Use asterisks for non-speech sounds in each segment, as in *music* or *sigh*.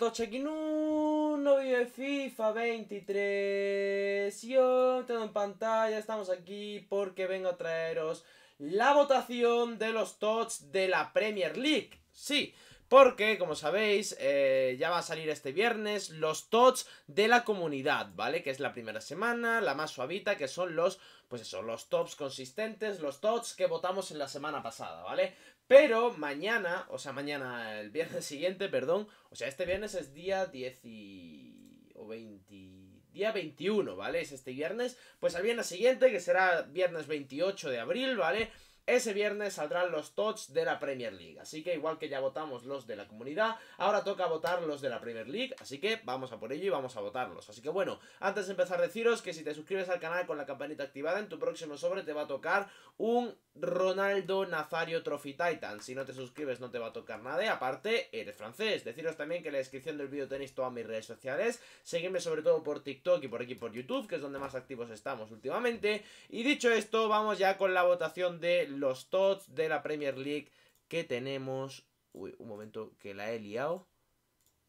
Tochekinun, novio de FIFA 23. Yo tengo en pantalla, estamos aquí porque vengo a traeros la votación de los tots de la Premier League. Sí, porque, como sabéis, eh, ya va a salir este viernes los tots de la comunidad, ¿vale? Que es la primera semana, la más suavita, que son los, pues son los tops consistentes, los tots que votamos en la semana pasada, ¿vale? Pero mañana, o sea, mañana, el viernes *laughs* siguiente, perdón, o sea, este viernes es día 10 y... o 20... Día 21, ¿vale? Es este viernes. Pues al viernes siguiente, que será viernes 28 de abril, ¿vale? Ese viernes saldrán los tots de la Premier League. Así que igual que ya votamos los de la comunidad, ahora toca votar los de la Premier League. Así que vamos a por ello y vamos a votarlos. Así que bueno, antes de empezar deciros que si te suscribes al canal con la campanita activada, en tu próximo sobre te va a tocar un Ronaldo Nazario Trophy Titan. Si no te suscribes no te va a tocar nada aparte eres francés. Deciros también que en la descripción del vídeo tenéis todas mis redes sociales. Seguidme sobre todo por TikTok y por aquí por YouTube, que es donde más activos estamos últimamente. Y dicho esto, vamos ya con la votación de los TOTS de la Premier League que tenemos... Uy, un momento que la he liado.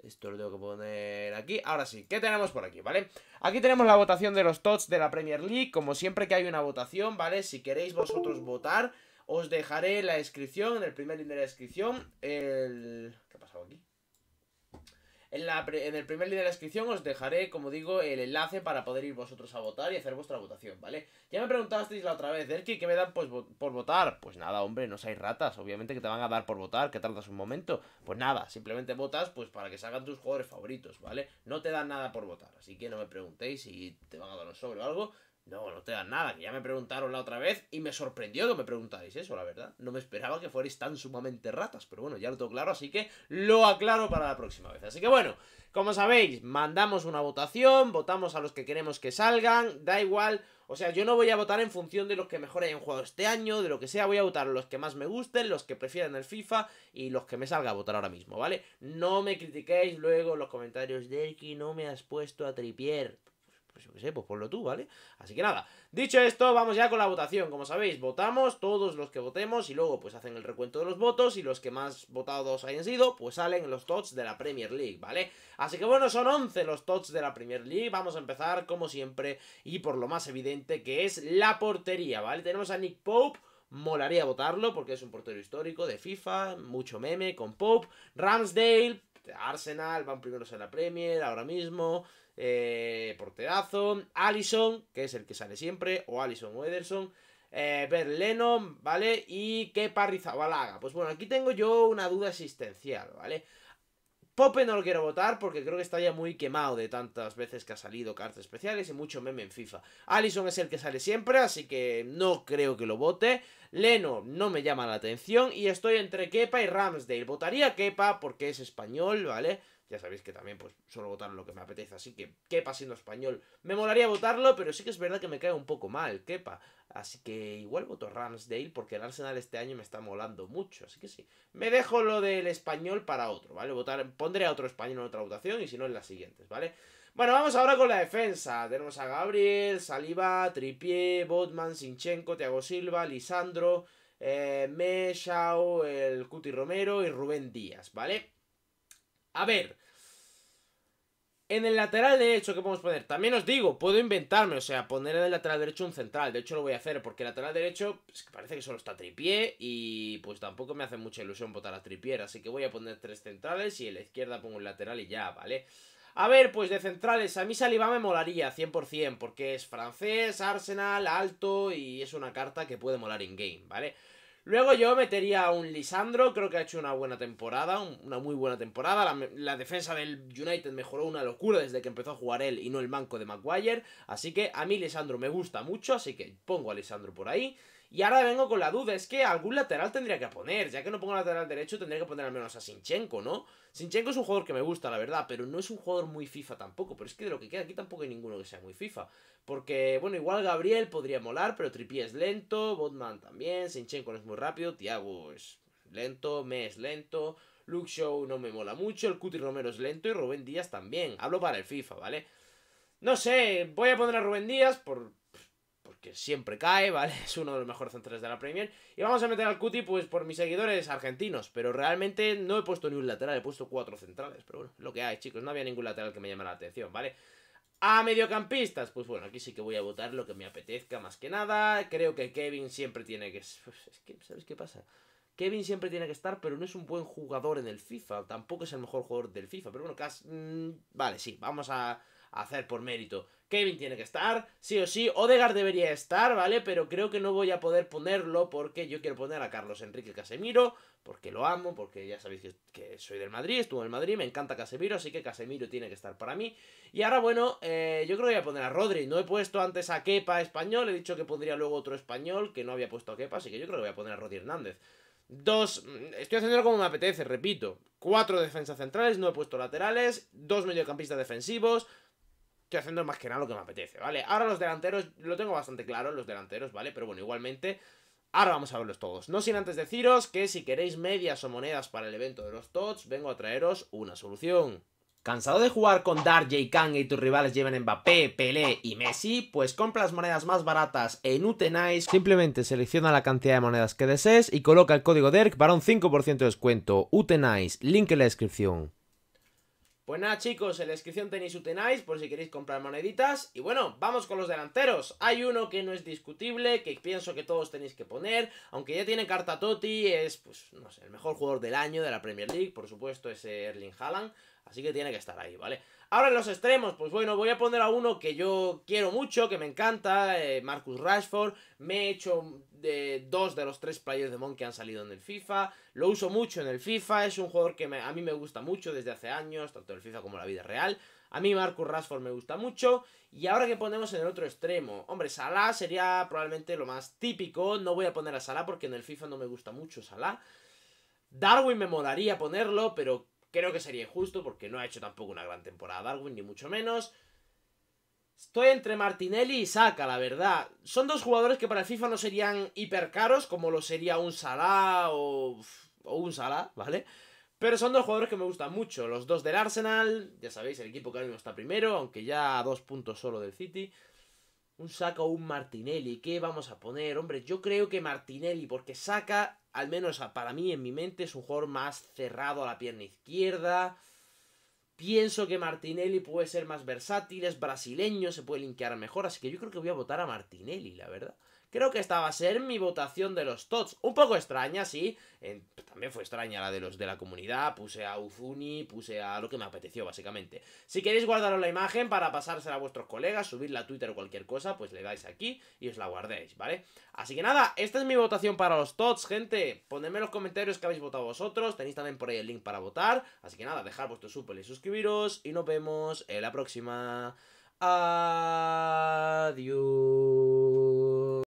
Esto lo tengo que poner aquí. Ahora sí, ¿qué tenemos por aquí, vale? Aquí tenemos la votación de los TOTS de la Premier League. Como siempre que hay una votación, ¿vale? Si queréis vosotros votar, os dejaré la descripción, en el primer link de la descripción, el... ¿Qué ha pasado aquí? en, el primer link de la descripción os dejaré, como digo, el enlace para poder ir vosotros a votar y hacer vuestra votación, ¿vale? Ya me preguntasteis la otra vez, Derki, ¿qué me dan pues, por votar? Pues nada, hombre, no sois ratas, obviamente que te van a dar por votar, que tardas un momento. Pues nada, simplemente votas pues para que salgan tus jugadores favoritos, ¿vale? No te dan nada por votar, así que no me preguntéis si te van a dar un sobre o algo, no, no te dan nada, que ya me preguntaron la otra vez y me sorprendió que me preguntáis eso, la verdad. No me esperaba que fuerais tan sumamente ratas, pero bueno, ya lo tengo claro, así que lo aclaro para la próxima vez. Así que bueno, como sabéis, mandamos una votación, votamos a los que queremos que salgan, da igual... O sea, yo no voy a votar en función de los que mejor hayan jugado este año, de lo que sea, voy a votar los que más me gusten, los que prefieran el FIFA y los que me salga a votar ahora mismo, ¿vale? No me critiquéis luego en los comentarios de que no me has puesto a tripier. Pues yo qué sé, pues ponlo tú, ¿vale? Así que nada, dicho esto, vamos ya con la votación. Como sabéis, votamos, todos los que votemos, y luego pues hacen el recuento de los votos, y los que más votados hayan sido, pues salen los tots de la Premier League, ¿vale? Así que bueno, son 11 los tots de la Premier League, vamos a empezar como siempre, y por lo más evidente que es la portería, ¿vale? Tenemos a Nick Pope, molaría votarlo porque es un portero histórico de FIFA, mucho meme con Pope, Ramsdale, Arsenal, van primeros en la Premier ahora mismo. Eh, porterazo. Allison, que es el que sale siempre. O Allison o Ederson. Eh, ¿vale? Y Kepa Rizabalaga. Pues bueno, aquí tengo yo una duda existencial, ¿vale? vale Pope no lo quiero votar porque creo que está ya muy quemado de tantas veces que ha salido cartas especiales y mucho meme en FIFA. Allison es el que sale siempre, así que no creo que lo vote. Leno no me llama la atención y estoy entre Kepa y Ramsdale. Votaría Kepa porque es español, ¿vale? Ya sabéis que también pues solo votar lo que me apetece, así que Kepa siendo español, me molaría votarlo, pero sí que es verdad que me cae un poco mal Kepa. Así que igual voto Ramsdale porque el Arsenal este año me está molando mucho, así que sí. Me dejo lo del español para otro, ¿vale? Votar, pondré a otro español en otra votación y si no en las siguientes, ¿vale? Bueno, vamos ahora con la defensa. Tenemos a Gabriel, Saliba, Tripié, Botman, Sinchenko, Thiago Silva, Lisandro, Me, eh, Meshao, el Cuti Romero y Rubén Díaz, ¿vale? A ver. En el lateral derecho, ¿qué podemos poner? También os digo, puedo inventarme, o sea, poner en el lateral derecho un central. De hecho, lo voy a hacer, porque el lateral derecho pues, parece que solo está tripié y pues tampoco me hace mucha ilusión botar a tripié. Así que voy a poner tres centrales y en la izquierda pongo un lateral y ya, ¿vale? A ver, pues de centrales, a mí Saliba me molaría 100%, porque es francés, Arsenal, alto y es una carta que puede molar in-game, ¿vale? vale Luego yo metería a un Lisandro, creo que ha hecho una buena temporada, una muy buena temporada. La, defensa del United mejoró una locura desde que empezó a jugar él y no el manco de Maguire. Así que a mí Lisandro me gusta mucho, así que pongo a Lisandro por ahí. Y ahora vengo con la duda, es que algún lateral tendría que poner. Ya que no pongo lateral derecho, tendría que poner al menos a Sinchenko, ¿no? Sinchenko es un jugador que me gusta, la verdad, pero no es un jugador muy FIFA tampoco. Pero es que de lo que queda aquí tampoco hay ninguno que sea muy FIFA. Porque, bueno, igual Gabriel podría molar, pero Trippier es lento, Botman también, Sinchenko no es muy rápido, Thiago es lento, Me es lento, Luke Show no me mola mucho, el Cuti Romero es lento y Rubén Díaz también. Hablo para el FIFA, ¿vale? No sé, voy a poner a Rubén Díaz por, que siempre cae, ¿vale? *laughs* Es uno de los mejores centrales de la Premier. Y vamos a meter al Cuti, pues, por mis seguidores argentinos. Pero realmente no he puesto ni un lateral, he puesto cuatro centrales. Pero bueno, lo que hay, chicos. No había ningún lateral que me llamara la atención, ¿vale? A mediocampistas, pues bueno, aquí sí que voy a votar lo que me apetezca más que nada. Creo que Kevin siempre tiene que... Es que, ¿sabes qué pasa? Kevin siempre tiene que estar, pero no es un buen jugador en el FIFA. Tampoco es el mejor jugador del FIFA. Pero bueno, casi... Mm, vale, sí, vamos a hacer por mérito. Kevin tiene que estar, sí o sí. Odegar debería estar, ¿vale? Pero creo que no voy a poder ponerlo porque yo quiero poner a Carlos Enrique Casemiro, porque lo amo, porque ya sabéis que, soy del Madrid, estuvo en el Madrid, me encanta Casemiro, así que Casemiro tiene que estar para mí. Y ahora, bueno, eh, yo creo que voy a poner a Rodri. No he puesto antes a Kepa español, he dicho que pondría luego otro español que no había puesto a Kepa, así que yo creo que voy a poner a Rodri Hernández. Dos, mm, estoy haciéndolo como me apetece, repito. Cuatro defensas centrales, no he puesto laterales, dos mediocampistas defensivos, estoy haciendo más que nada lo que me apetece, ¿vale? Ahora los delanteros, lo tengo bastante claro, los delanteros, ¿vale? Pero bueno, igualmente, ahora vamos a verlos todos. No sin antes deciros que si queréis medias o monedas para el evento de los TOTS, vengo a traeros una solución. ¿Cansado de jugar con Darje y Kang y tus rivales lleven Mbappé, Pelé y Messi? Pues compra las monedas más baratas en Utenice. Simplemente selecciona la cantidad de monedas que desees y coloca el código DERC para un 5% de descuento. Utenice, link en la descripción. Pues nada chicos, en la descripción tenéis Utenais por si queréis comprar moneditas. Y bueno, vamos con los delanteros. Hay uno que no es discutible, que pienso que todos tenéis que poner. Aunque ya tiene carta Toti, es pues no sé, el mejor jugador del año de la Premier League. Por supuesto es Erling Haaland. Así que tiene que estar ahí, ¿vale? Ahora en los extremos, pues bueno, voy a poner a uno que yo quiero mucho, que me encanta, eh, Marcus Rashford. Me he hecho de eh, dos de los tres players de Mon que han salido en el FIFA. Lo uso mucho en el FIFA, es un jugador que a mí me gusta mucho desde hace años, tanto el FIFA como la vida real. A mí Marcus Rashford me gusta mucho. Y ahora que ponemos en el otro extremo, hombre, Salah sería probablemente lo más típico. No voy a poner a Salah porque en el FIFA no me gusta mucho Salah. Darwin me molaría ponerlo, pero Creo que sería injusto porque no ha hecho tampoco una gran temporada Darwin, ni mucho menos. Estoy entre Martinelli y Saka, la verdad. Son dos jugadores que para FIFA no serían hiper caros, como lo sería un Salah o, un Salah, ¿vale? Pero son dos jugadores que me gustan mucho. Los dos del Arsenal, ya sabéis, el equipo que ahora mismo está primero, aunque ya a dos puntos solo del City. Un Saka o un Martinelli, ¿qué vamos a poner? Hombre, yo creo que Martinelli, porque Saka al menos para mí en mi mente, es un jugador más cerrado a la pierna izquierda. Pienso que Martinelli puede ser más versátil, es brasileño, se puede linkear mejor, así que yo creo que voy a votar a Martinelli, la verdad. Creo que esta va a ser mi votación de los TOTS. Un poco extraña, sí. también fue extraña la de los de la comunidad. Puse a Ufuni, puse a lo que me apeteció, básicamente. Si queréis guardaros la imagen para pasársela a vuestros colegas, subirla a Twitter o cualquier cosa, pues le dais aquí y os la guardéis, ¿vale? Así que nada, esta es mi votación para los TOTS, gente. Ponedme en los comentarios que habéis votado vosotros. Tenéis también por ahí el link para votar. Así que nada, dejad vuestro súper y suscribiros. Y nos vemos en la próxima. Adiós.